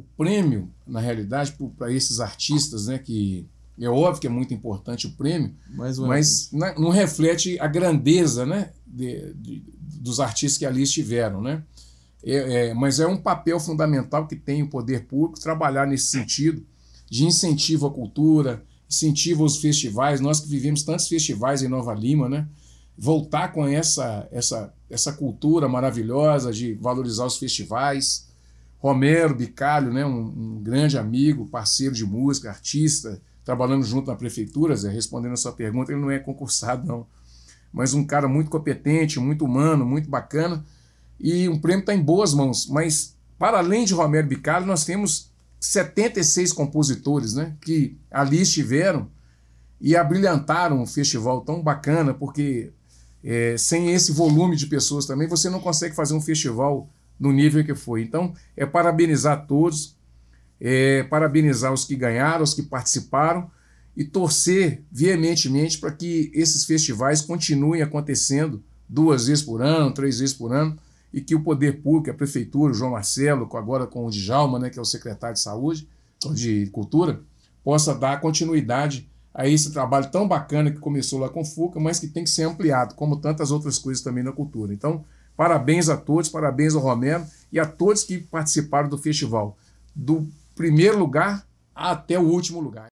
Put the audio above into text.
o prêmio, na realidade, para esses artistas, né, que é óbvio que é muito importante o prêmio, mas, mas não reflete a grandeza né, de, de, dos artistas que ali estiveram. Né? É, é, mas é um papel fundamental que tem o poder público trabalhar nesse sentido de incentivo à cultura, incentivo aos festivais. Nós que vivemos tantos festivais em Nova Lima, né? voltar com essa, essa, essa cultura maravilhosa de valorizar os festivais Romero Bicalho, né, um, um, grande amigo, parceiro de música, artista, trabalhando junto na prefeitura, Zé, respondendo a sua pergunta, ele não é concursado, não. Mas um cara muito competente, muito humano, muito bacana. E um prêmio está em boas mãos. Mas, para além de Romero Bicalho, nós temos 76 compositores né, que ali estiveram e abrilhantaram um festival tão bacana, porque é, sem esse volume de pessoas também, você não consegue fazer um festival no nível que foi. Então, é parabenizar todos, é parabenizar os que ganharam, os que participaram e torcer veementemente para que esses festivais continuem acontecendo duas vezes por ano, três vezes por ano, e que o poder público, a prefeitura, o João Marcelo, agora com o Djalma, né, que é o secretário de saúde, então de cultura, possa dar continuidade a esse trabalho tão bacana que começou lá com o Fuca, mas que tem que ser ampliado, como tantas outras coisas também na cultura. Então, Parabéns a todos, parabéns ao Romero e a todos que participaram do festival, do primeiro lugar até o último lugar.